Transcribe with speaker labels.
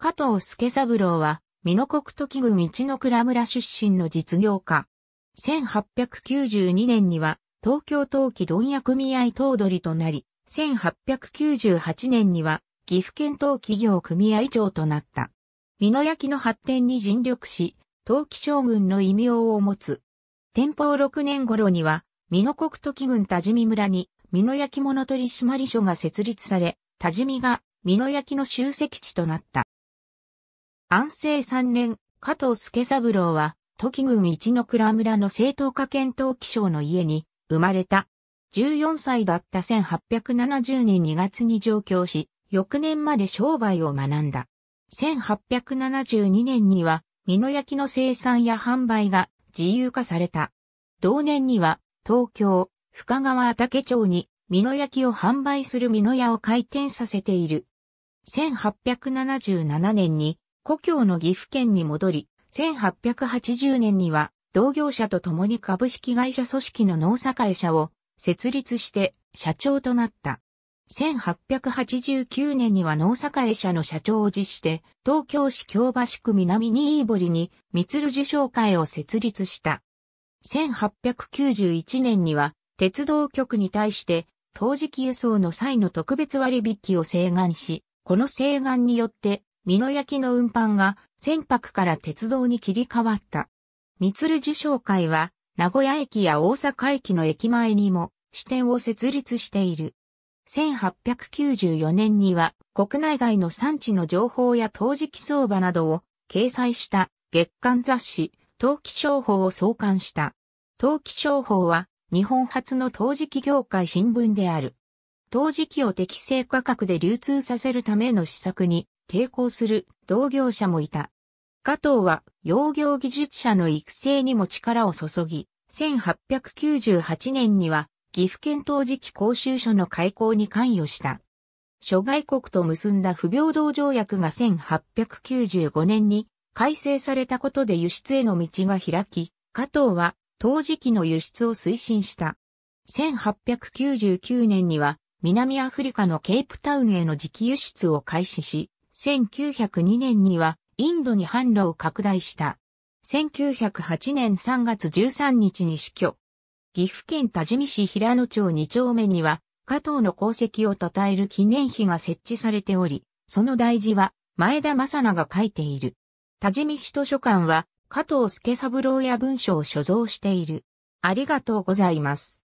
Speaker 1: 加藤助三郎は、美濃国時郡一の倉村出身の実業家。1892年には、東京陶器問屋組合頭取となり、1898年には、岐阜県陶器業組合長となった。美濃焼の発展に尽力し、陶器将軍の異名を持つ。天保6年頃には、美濃国時郡多治見村に、美濃焼物取締所が設立され、多治見が美濃焼の集積地となった。安政三年、加藤助三郎は、時郡一の倉村の正当化検討気象の家に生まれた。14歳だった1870年2月に上京し、翌年まで商売を学んだ。1872年には、美濃焼の生産や販売が自由化された。同年には、東京、深川竹町に、美濃焼を販売する美濃屋を開店させている。1877年に、故郷の岐阜県に戻り、1880年には同業者と共に株式会社組織の農栄社を設立して社長となった。1889年には農栄社の社長を辞して、東京市京橋区南新堀に、三鶴受賞会を設立した。1891年には、鉄道局に対して、当時期輸送の際の特別割引を請願し、この請願によって、美濃焼の運搬が船舶から鉄道に切り替わった。三鶴受賞会は名古屋駅や大阪駅の駅前にも支店を設立している。1894年には国内外の産地の情報や陶磁器相場などを掲載した月刊雑誌、陶器商法を創刊した。陶器商法は日本初の陶磁器業界新聞である。陶磁器を適正価格で流通させるための施策に抵抗する同業者もいた。加藤は養業技術者の育成にも力を注ぎ、1898年には岐阜県当時期講習所の開校に関与した。諸外国と結んだ不平等条約が1895年に改正されたことで輸出への道が開き、加藤は陶磁器の輸出を推進した。1899年には南アフリカのケープタウンへの磁気輸出を開始し、1902年にはインドに販路を拡大した。1908年3月13日に死去。岐阜県多治見市平野町2丁目には、加藤の功績を称える記念碑が設置されており、その大事は前田正奈が書いている。多治見市図書館は、加藤助三郎や文書を所蔵している。ありがとうございます。